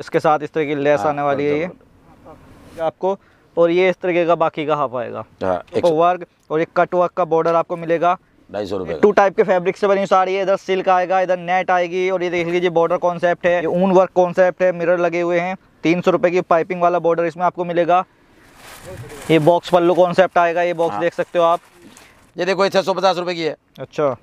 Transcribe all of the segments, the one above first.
इसके साथ इस तरह की लेस हाँ, आने वाली है ये आपको और ये इस तरीके का बाकी का हाफ आएगा तो हाँ, वर्क और एक कट वर्क का बॉर्डर आपको मिलेगा ढाई सौ रुपए टू टाइप के फैब्रिक से बनी साड़ी है इधर सिल्क आएगा इधर नेट आएगी और ये देख लीजिए बॉर्डर कॉन्सेप्ट है ऊन वर्क कॉन्सेप्ट है मिरर लगे हुए हैं तीन सौ रुपए की पाइपिंग वाला बॉर्डर इसमें आपको मिलेगा ये बॉक्स पल्लू कॉन्सेप्ट आएगा ये बॉक्स हाँ। देख सकते हो आप ये देखो ये सौ पचास रुपये की है अच्छा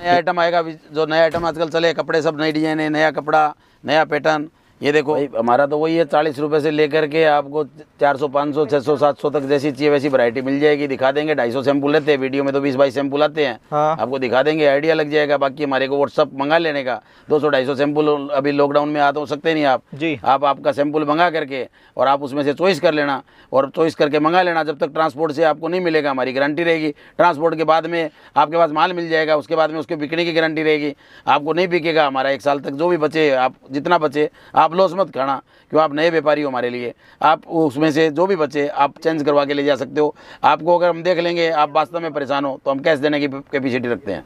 नया आइटम आएगा जो नया आइटम आजकल चले कपड़े सब नई डिजाइन है नया कपड़ा नया पैटर्न ये देखो हमारा तो वही है चालीस रुपये से लेकर के आपको चार सौ पाँच सौ छः सौ सात सौ तक जैसी चाहिए वैसी वरायटी मिल जाएगी दिखा देंगे ढाई सौ सैंपल लेते हैं वीडियो में तो बीस बाईस सैंपल आते हैं हाँ। आपको दिखा देंगे आइडिया लग जाएगा बाकी हमारे को व्हाट्सअप मंगा लेने का दो सौ ढाई सौ सैंपल अभी लॉकडाउन में आ तो सकते नहीं आप जी आप आपका सैंपल मंगा करके और आप उसमें से चॉइस कर लेना और चॉइस करके मंगा लेना जब तक ट्रांसपोर्ट से आपको नहीं मिलेगा हमारी गारंटी रहेगी ट्रांसपोर्ट के बाद में आपके पास माल मिल जाएगा उसके बाद में उसके बिकने की गारंटी रहेगी आपको नहीं बिकेगा हमारा एक साल तक जो भी बचे आप जितना बचे आप आप लॉस मत खाना क्यों आप नए व्यापारी हो हमारे लिए आप उसमें से जो भी बचे आप चेंज करवा के ले जा सकते हो आपको अगर हम देख लेंगे आप वास्तव में परेशान हो तो हम कैश देने की कैपेसिटी रखते हैं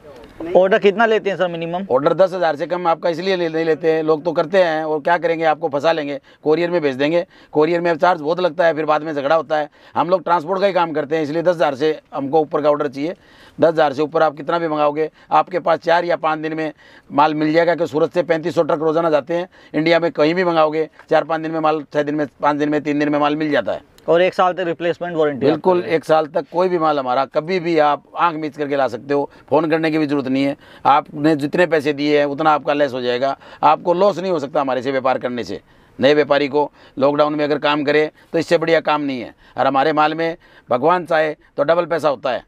ऑर्डर कितना लेते हैं सर मिनिमम ऑर्डर दस हज़ार से कम आपका इसलिए ले, नहीं लेते हैं लोग तो करते हैं और क्या करेंगे आपको फंसा लेंगे कोरियर में भेज देंगे कोरियर में चार्ज बहुत लगता है फिर बाद में झगड़ा होता है हम लोग ट्रांसपोर्ट का ही काम करते हैं इसलिए दस हज़ार से हमको ऊपर का ऑर्डर चाहिए दस हज़ार से ऊपर आप कितना भी मंगाओगे आपके पास चार या पाँच दिन में माल मिल जाएगा कि सूरत से पैंतीस सौ ट्रक रोजाना जाते हैं इंडिया में कहीं भी मंगाओगे चार पाँच दिन में माल छः दिन में पाँच दिन में तीन दिन में माल मिल जाता है और एक साल तक रिप्लेसमेंट वारंटी बिल्कुल एक साल तक कोई भी माल हमारा कभी भी आप आंख मीच करके ला सकते हो फ़ोन करने की भी ज़रूरत नहीं है आपने जितने पैसे दिए हैं उतना आपका लेस हो जाएगा आपको लॉस नहीं हो सकता हमारे से व्यापार करने से नए व्यापारी को लॉकडाउन में अगर काम करे तो इससे बढ़िया काम नहीं है और हमारे माल में भगवान चाहे तो डबल पैसा होता है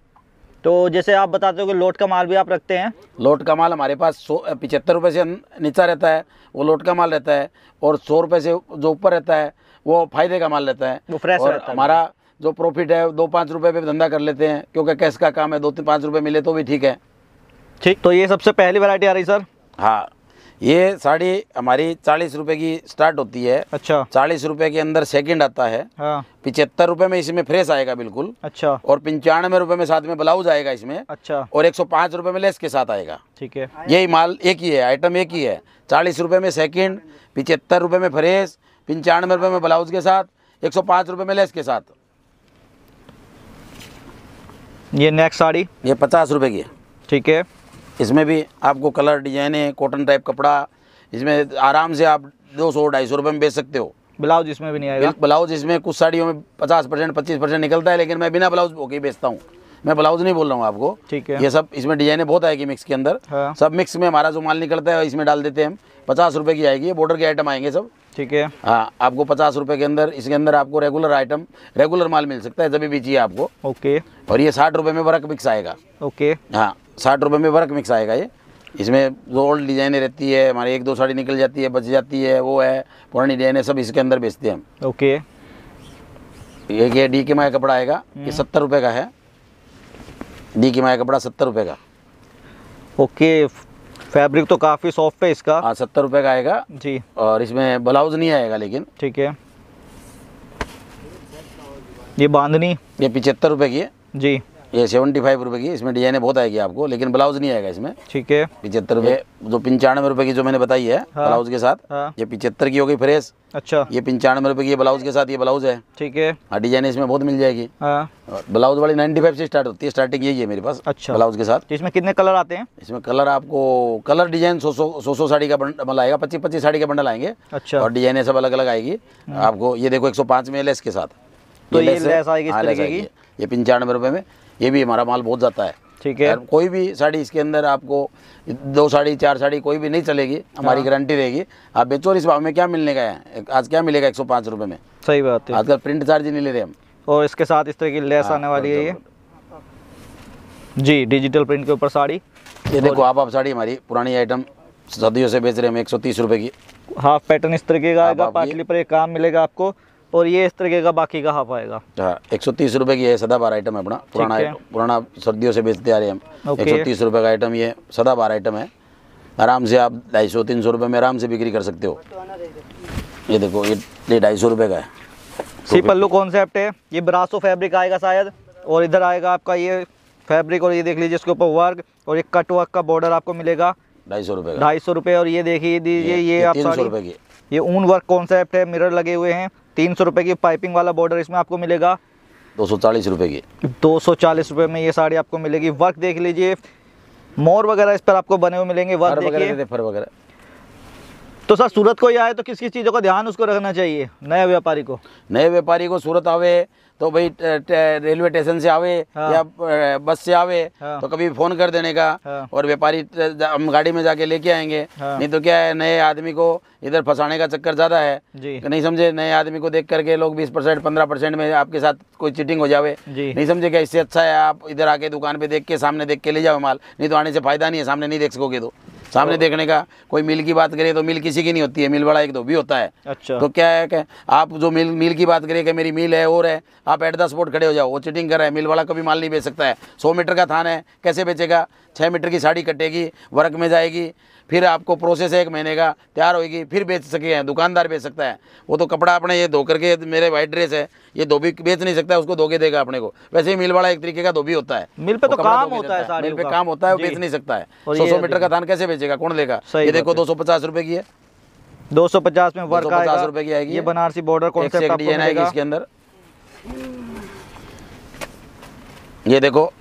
तो जैसे आप बताते हो कि लोट का माल भी आप रखते हैं लोट का माल हमारे पास सौ पिचहत्तर रुपये से नीचा रहता है वो लोट का माल रहता है और सौ रुपये से जो ऊपर रहता है वो फायदे का माल लेता है वो फ्रेश और हमारा जो प्रॉफिट है दो पाँच रुपए पे धंधा कर लेते हैं क्योंकि कैश का काम है दो तीन पाँच रुपए मिले तो भी ठीक है ठीक तो ये सबसे पहली वैरायटी आ रही सर हाँ ये साड़ी हमारी चालीस रुपए की स्टार्ट होती है अच्छा चालीस रुपए के अंदर सेकंड आता है हाँ। पिछहत्तर रुपए में इसमें फ्रेश आएगा बिल्कुल अच्छा और पंचानवे रुपए में साथ में ब्लाउज आएगा इसमें अच्छा और एक सौ पाँच रुपए में लेस के साथ आएगा ठीक है यही माल एक ही है आइटम एक ही है चालीस रुपए में सेकंड पिछहत्तर रुपए में फ्रेश पंचानवे रुपये में ब्लाउज के साथ एक सौ पाँच रुपये में लेस के साथ ये नेक्स्ट साड़ी ये पचास रुपये की है ठीक है इसमें भी आपको कलर डिजाइन है कॉटन टाइप कपड़ा इसमें आराम से आप दो सौ ढाई सौ रुपये में बेच सकते हो ब्लाउज इसमें भी नहीं आएगा ब्लाउज इसमें कुछ साड़ियों में पचास परसेंट पच्चीस परसेंट निकलता है लेकिन मैं बिना ब्लाउज होके बेचता हूँ मैं ब्लाउज नहीं बोल रहा हूँ आपको ठीक है ये सब इसमें डिजाइने बहुत आएगी मिक्स के अंदर हाँ। सब मिक्स में हमारा जो माल निकलता है इसमें डाल देते हैं हम पचास रुपये की आएगी बॉर्डर के आइटम आएंगे सब ठीक है हाँ आपको पचास रुपये के अंदर इसके अंदर आपको रेगुलर आइटम रेगुलर माल मिल सकता है जब भी चाहिए आपको ओके और ये साठ रुपये में वर्क मिक्स आएगा ओके हाँ साठ रुपये में वर्क मिक्स आएगा ये इसमें जो ओल्ड डिजाइने रहती है हमारी एक दो साड़ी निकल जाती है बच जाती है वो है पुरानी डिजाइन सब इसके अंदर बेचते हैं हम ओके ये ये डी के माया कपड़ा आएगा ये हम्म। सत्तर रुपये का है डी के माया कपड़ा सत्तर रुपये का ओके फैब्रिक तो काफ़ी सॉफ्ट है इसका हाँ सत्तर रुपए का आएगा जी और इसमें ब्लाउज नहीं आएगा लेकिन ठीक है ये बांधनी ये पिचहत्तर रुपए की है जी ये सेवेंटी फाइव रुपये की इसमें डिजाइने बहुत आएगी आपको लेकिन ब्लाउज नहीं आएगा इसमें ठीक है पिछहत्तर रुपये जो पंचानवे रुपये की जो मैंने बताई है हाँ, ब्लाउज के साथ हाँ, ये पिछहत्तर की होगी फ्रेश अच्छा ये पंचानवे रुपये की ब्लाउज के साथ ये ब्लाउज है ठीक है हाँ डिजाइन इसमें बहुत मिल जाएगी हाँ। ब्लाउज वाली नाइनटी फाइव से स्टार्ट होती है स्टार्टिंग यही है मेरे पास अच्छा ब्लाउज के साथ तो इसमें कितने कलर आते हैं इसमें कलर आपको कलर डिजाइन सो सौ सौ साड़ी का बंडल मतलब आएगा पच्चीस पच्चीस साड़ी का बंडल आएंगे अच्छा और डिजाइन सब अलग अलग आएगी हम्म। आपको ये देखो एक सौ पाँच में लेस के साथ तो ये लेस आएगी हाँ, ये पंचानवे रुपये में ये भी हमारा माल बहुत जाता है ठीक है कोई भी साड़ी इसके अंदर आपको दो साड़ी चार साड़ी कोई भी नहीं चलेगी हमारी गारंटी हाँ। रहेगी आप बेचो इस भाव में क्या मिलने का है आज क्या मिलेगा एक सौ में सही बात है आजकल प्रिंट चार्ज नहीं ले रहे हम और इसके साथ इस तरह की लेस हाँ, आने वाली है ये जी डिजिटल प्रिंट के ऊपर साड़ी ये देखो आप आप साड़ी हमारी पुरानी आइटम सदियों से बेच रहे हैं हम एक सौ तीस रुपये की हाफ पैटर्न इस तरीके का आएगा पाटली पर एक काम मिलेगा आपको और ये इस तरीके का बाकी का हाफ आएगा हाँ एक सौ तीस रूपए की सदा बार आइटम है अपना पुराना पुराना सर्दियों से बेचते आ रहे हैं एक सौ तीस रूपए का आइटम ये बार आइटम है आराम से आप ढाई सौ तीन सौ रूपये में आराम से बिक्री कर सकते हो ये देखो ये ढाई सौ रूपये का है सी पल्लू कॉन्सेप्ट है ये ब्रासो फैब्रिक आएगा शायद और इधर आएगा आपका ये फैब्रिक और ये देख लीजिए इसके ऊपर वर्क और एक कट वर्क का बॉर्डर आपको मिलेगा ढाई सौ रूपये ढाई सौ रूपये और ये देखिए दीजिए ये, ये, आप सौ रूपये की ये ऊन वर्क कॉन्सेप्ट है मिरर लगे हुए हैं तीन सौ रुपये की पाइपिंग वाला बॉर्डर इसमें आपको मिलेगा दो सौ चालीस रुपये की दो सौ चालीस रुपये में ये साड़ी आपको मिलेगी वर्क देख लीजिए मोर वगैरह इस पर आपको बने हुए मिलेंगे वर्क देखिए फर वगैरह तो सर सूरत को ही आए तो किस किस चीज़ों का ध्यान उसको रखना चाहिए नए व्यापारी को नए व्यापारी को सूरत आवे तो भाई रेलवे स्टेशन से आवे हाँ। या बस से आवे हाँ। तो कभी फोन कर देने का हाँ। और व्यापारी हम गाड़ी में जाके लेके आएंगे हाँ। नहीं तो क्या है नए आदमी को इधर फंसाने का चक्कर ज़्यादा है नहीं समझे नए आदमी को देख करके लोग बीस परसेंट पंद्रह परसेंट में आपके साथ कोई चीटिंग हो जावे नहीं समझे क्या इससे अच्छा है आप इधर आके दुकान पे देख के सामने देख के ले जाओ माल नहीं तो आने से फायदा नहीं है सामने नहीं देख सकोगे तो सामने देखने का कोई मिल की बात करे तो मिल किसी की नहीं होती है मिल बड़ा एक भी होता है अच्छा तो क्या है कि आप जो मिल मिल की बात करिए कि मेरी मिल है और है आप एट द स्पॉट खड़े हो जाओ वो चिटिंग कर रहा है मिल वाला कभी माल नहीं बेच सकता है सौ मीटर का थान है कैसे बेचेगा छः मीटर की साड़ी कटेगी वर्क में जाएगी फिर आपको प्रोसेस एक महीने का तैयार होगी फिर बेच सके हैं दुकानदार बेच सकता है वो तो कपड़ा अपने ये धो करके मेरे वाइट ड्रेस है ये धोबी बेच नहीं सकता उसको धोके देगा अपने को वैसे ही मिल वाला एक तरीके का धोबी होता है मिल पे तो काम होता है मिल पे काम होता है वो बेच नहीं सकता है सौ सौ मीटर का धान कैसे बेचेगा कौन लेगा ये देखो दो सौ पचास रुपए की है दो सौ पचास में वर्क पचास रुपए की आएगी ये बनारसी बॉर्डर कॉन्सेप्ट डिजाइन आएगी इसके अंदर ये देखो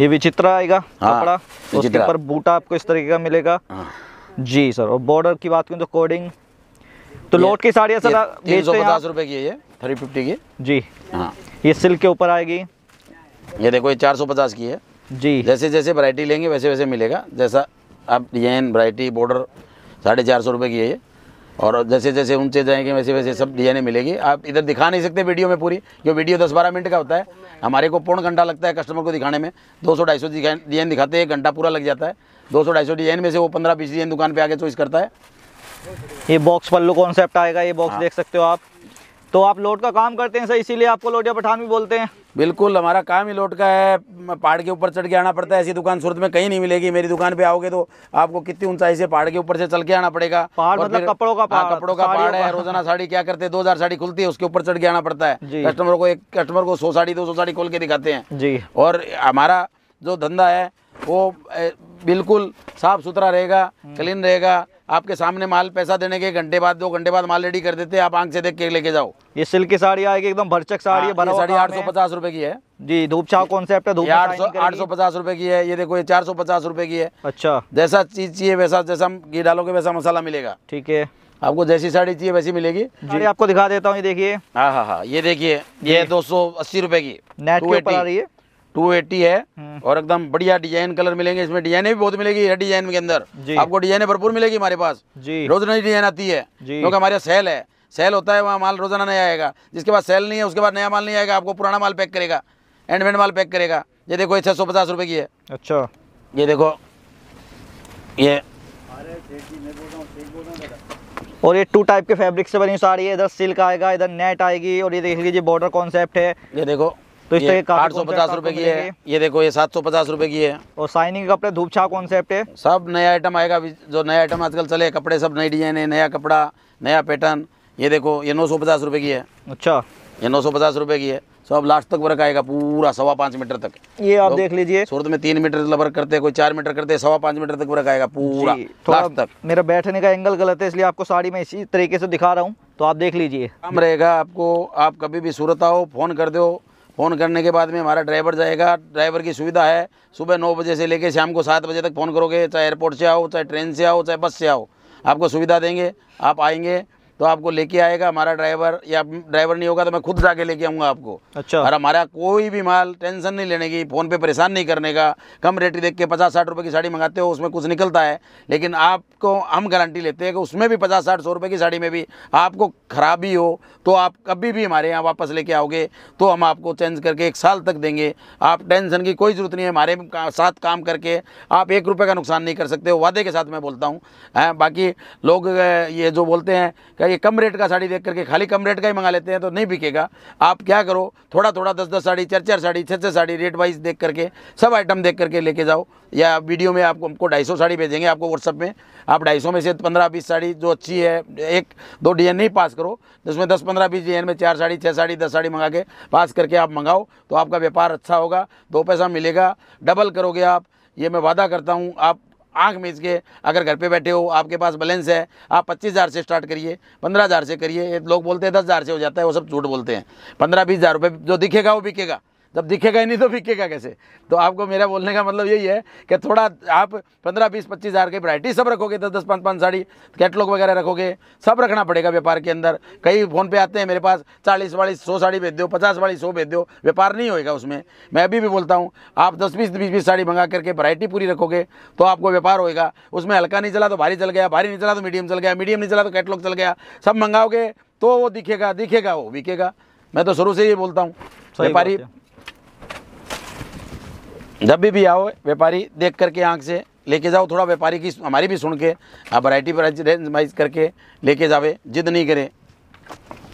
ये विचित्र आएगा हाँ, कपड़ा तो उसके ऊपर बूटा आपको इस तरीके का मिलेगा हाँ। जी सर और बॉर्डर की बात करें तो कोडिंग तो लोट की साड़ियाँ सर पचास रुपए की है ये थ्री फिफ्टी की जी हाँ ये सिल्क के ऊपर आएगी ये देखो ये चार सौ पचास की है जी जैसे जैसे वरायटी लेंगे वैसे वैसे मिलेगा जैसा आप डिजाइन वरायटी बॉर्डर साढ़े चार सौ रुपये की है ये और जैसे जैसे ऊंचे जाएंगे वैसे वैसे सब डिजाइने मिलेगी आप इधर दिखा नहीं सकते वीडियो में पूरी क्योंकि वीडियो दस बारह मिनट का होता है हमारे को पौन घंटा लगता है कस्टमर को दिखाने में दो सौ ढाई सौ डिजाइन दिखाते हैं एक घंटा पूरा लग जाता है दो सौ ढाई सौ डिजाइन में से वो पंद्रह बीस डिजाइन दुकान पर आके चॉइस करता है ये बॉक्स पल्लू कॉन्सेप्ट आएगा ये बॉक्स हाँ। देख सकते हो आप तो आप लोड का काम करते हैं सर इसीलिए आपको लोटिया पठान भी बोलते हैं बिल्कुल हमारा काम ही लोट का है पहाड़ के ऊपर चढ़ के आना पड़ता है ऐसी दुकान सूरत में कहीं नहीं मिलेगी मेरी दुकान पे आओगे तो आपको कितनी ऊंचाई से पहाड़ के ऊपर से चल के आना पड़ेगा पहाड़ मतलब कपड़ों का हाँ, पहाड़ कपड़ों का पहाड़ है रोजाना साड़ी क्या करते हैं दो हजार साड़ी खुलती है उसके ऊपर चढ़ के आना पड़ता है कस्टमर को एक कस्टमर को सौ साड़ी दो सौ साड़ी खोल के दिखाते हैं जी और हमारा जो धंधा है वो बिल्कुल साफ सुथरा रहेगा हम्म। क्लीन रहेगा आपके सामने माल पैसा देने के घंटे बाद दो घंटे बाद माल रेडी कर देते हैं आप आंख से देख के लेके जाओ ये सिल्क की साड़ी आएगी एकदम भरचक साड़ी है हाँ, भरा साड़ी आठ सौ पचास रुपए की है जी धूप छाव कॉन्सेप्ट है आठ सौ आठ सौ पचास रुपए की है ये देखो ये चार सौ पचास रुपए की है अच्छा जैसा चीज चाहिए वैसा जैसा घी डालोगे वैसा मसाला मिलेगा ठीक है आपको जैसी साड़ी चाहिए वैसी मिलेगी जी आपको दिखा देता हूँ ये देखिए हाँ हाँ हाँ ये देखिए ये दो सौ अस्सी रुपए की नेट आ रही है टू एटी है हम्म। और एकदम बढ़िया डिजाइन कलर मिलेंगे इसमें डिजाइने भी बहुत मिलेगी हर डिजाइन के अंदर आपको डिजाइने भरपूर मिलेगी हमारे पास रोज नई डिजाइन आती है क्योंकि हमारे सेल है सेल होता है वहाँ माल रोजाना नया आएगा जिसके पास सेल नहीं है उसके बाद नया माल नहीं आएगा आपको पुराना माल पैक करेगा एंड माल पैक करेगा ये देखो छह सौ पचास रुपये की है अच्छा ये देखो ये और ये टू टाइप के फैब्रिक से बनी साड़ी है इधर सिल्क आएगा इधर नेट आएगी और ये देख लीजिए बॉर्डर कॉन्सेप्ट है ये देखो तो इस तरह आठ सौ पचास रूपए की है ये देखो ये सात सौ पचास रूपए की है और शाइनिंग कपड़े धूप छा कॉन्सेप्ट है सब नया आइटम आएगा जो नया आइटम आजकल चले कपड़े सब नई डिजाइन है नया कपड़ा नया पैटर्न ये देखो ये नौ सौ पचास रुपए की है अच्छा ये नौ सौ पचास रूपए की है सब लास्ट तक वर्क आएगा पूरा सवा पांच मीटर तक ये आप तो देख लीजिए सूरत में तीन मीटर वर्क करते हैं कोई चार मीटर करते हैं सवा पांच मीटर तक वर्क आएगा पूरा लास्ट तक मेरा बैठने का एंगल गलत है इसलिए आपको साड़ी में इसी तरीके से दिखा रहा हूँ तो आप देख लीजिए काम रहेगा आपको आप कभी भी सूरत आओ फोन कर दो फ़ोन करने के बाद में हमारा ड्राइवर जाएगा ड्राइवर की सुविधा है सुबह नौ बजे से लेकर शाम को सात बजे तक फ़ोन करोगे चाहे एयरपोर्ट से आओ चाहे ट्रेन से आओ चाहे बस से आओ आपको सुविधा देंगे आप आएंगे तो आपको लेके आएगा हमारा ड्राइवर या ड्राइवर नहीं होगा तो मैं खुद जाके लेके आऊँगा आपको अच्छा और हमारा कोई भी माल टेंशन नहीं लेने की फ़ोन पे परेशान नहीं करने का कम रेट देख के पचास साठ रुपये की साड़ी मंगाते हो उसमें कुछ निकलता है लेकिन आपको हम गारंटी लेते हैं कि उसमें भी पचास साठ सौ रुपये की साड़ी में भी आपको खराबी हो तो आप कभी भी हमारे यहाँ वापस लेके आओगे तो हम आपको चेंज करके एक साल तक देंगे आप टेंशन की कोई ज़रूरत नहीं है हमारे साथ काम करके आप एक रुपये का नुकसान नहीं कर सकते हो वादे के साथ मैं बोलता हूँ बाकी लोग ये जो बोलते हैं कई ये कम रेट का साड़ी देख करके खाली कम रेट का ही मंगा लेते हैं तो नहीं बिकेगा आप क्या करो थोड़ा थोड़ा दस दस साड़ी चार चार साड़ी छः छः साड़ी रेट वाइज देख करके सब आइटम देख करके लेके जाओ या वीडियो में आपको हमको ढाई सौ साड़ी भेजेंगे आपको व्हाट्सअप में आप ढाई सौ में से पंद्रह बीस साड़ी जो अच्छी है एक दो डी नहीं पास करो जिसमें दस पंद्रह बीस डी में चार साड़ी छः साड़ी दस साड़ी मंगा के पास करके आप मंगाओ तो आपका व्यापार अच्छा होगा दो पैसा मिलेगा डबल करोगे आप ये मैं वादा करता हूँ आप आँख मीच के अगर घर पे बैठे हो आपके पास बैलेंस है आप पच्चीस हज़ार से स्टार्ट करिए पंद्रह हज़ार से करिए लोग बोलते हैं दस हज़ार से हो जाता है वो सब झूठ बोलते हैं पंद्रह बीस हज़ार रुपये जो दिखेगा वो बिकेगा जब दिखेगा ही नहीं तो बिकेगा कैसे तो आपको मेरा बोलने का मतलब यही है कि थोड़ा आप पंद्रह बीस पच्चीस हज़ार की वरायटी सब रखोगे दस दस पाँच पाँच साड़ी कैटलॉग वगैरह रखोगे सब रखना पड़ेगा व्यापार के अंदर कई फ़ोन पे आते हैं मेरे पास चालीस वाली सौ साड़ी भेज दो पचास वाली सौ भेज दो व्यापार नहीं होएगा उसमें मैं अभी भी बोलता हूँ आप दस बीस बीस बीस साड़ी मंगा करके वरायटी पूरी रखोगे तो आपको व्यापार होएगा उसमें हल्का नहीं चला तो भारी चल गया भारी नहीं चला तो मीडियम चल गया मीडियम नहीं चला तो कैटलॉग चल गया सब मंगाओगे तो वो दिखेगा दिखेगा वो बिकेगा मैं तो शुरू से ही बोलता हूँ व्यापारी जब भी भी आओ व्यापारी देख करके आँख से लेके जाओ थोड़ा व्यापारी की हमारी भी सुन के आप वराइटी रेंज वाइज करके लेके जावे जिद नहीं करे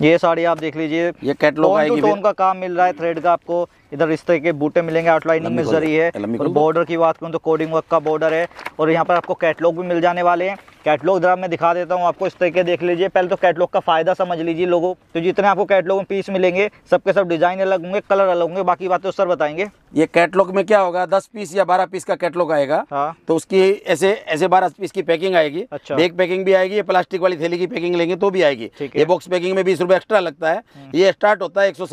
ये साड़ी आप देख लीजिए ये कैटलॉग आएगी टोन का काम मिल रहा है थ्रेड का आपको इधर इस तरह के बूटे मिलेंगे आउटलाइनिंग में जरिए है और बॉर्डर की बात करूँ तो कोडिंग वर्क का बॉर्डर है और यहाँ पर आपको कैटलॉग भी मिल जाने वाले हैं कैटलॉग जरा मैं दिखा देता हूँ आपको इस के देख लीजिए पहले तो कैटलॉग का फायदा समझ लीजिए लोगों तो जितने आपको कैटलॉग में पीस मिलेंगे सबके सब डिजाइन अलग होंगे कलर अलग होंगे बाकी बात तो सर बताएंगे ये कैटलॉग में क्या होगा दस पीस या बारह पीस का कैटलॉग आएगा हाँ। तो उसकी ऐसे ऐसे बारह पीस की पैकिंग आएगी अच्छा एक पैकिंग भी आएगी प्लास्टिक वाली थैली की पैकिंग लेंगे तो भी आएगी ये बॉक्स पैकिंग में बीस रुपए एक्स्ट्रा लगता है हम्म। ये स्टार्ट होता है एक सौ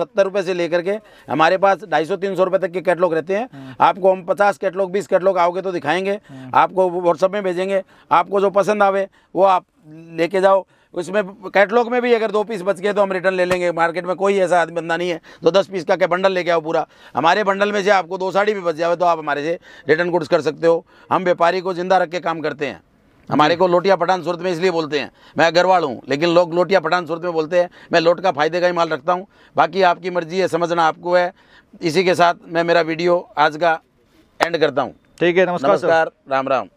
से लेकर के हमारे पास ढाई सौ तीन सौ रुपये तक के कैटलॉग रहते हैं हाँ। आपको हम पचास कैटलॉग बीस कैटलॉग आओगे तो दिखाएंगे हाँ। आपको व्हाट्सअप में भेजेंगे आपको जो पसंद आवे वो आप लेके जाओ उसमें कैटलॉग में भी अगर दो पीस बच गए तो हम रिटर्न ले लेंगे मार्केट में कोई ऐसा आदमी बंदा नहीं है तो दस पीस का के बंडल लेके आओ पूरा हमारे बंडल में से आपको दो साड़ी भी बच जाए तो आप हमारे से रिटर्न गुड्स कर सकते हो हम व्यापारी को ज़िंदा रख के काम करते हैं हमारे को लोटिया पठान सूरत में इसलिए बोलते हैं मैं अग्रवाल हूँ लेकिन लोग लोटिया पठान सूरत में बोलते हैं मैं लोट का फ़ायदे का ही माल रखता हूँ बाकी आपकी मर्जी है समझना आपको है इसी के साथ मैं मेरा वीडियो आज का एंड करता हूँ ठीक है नमस्कार नमस्कार राम राम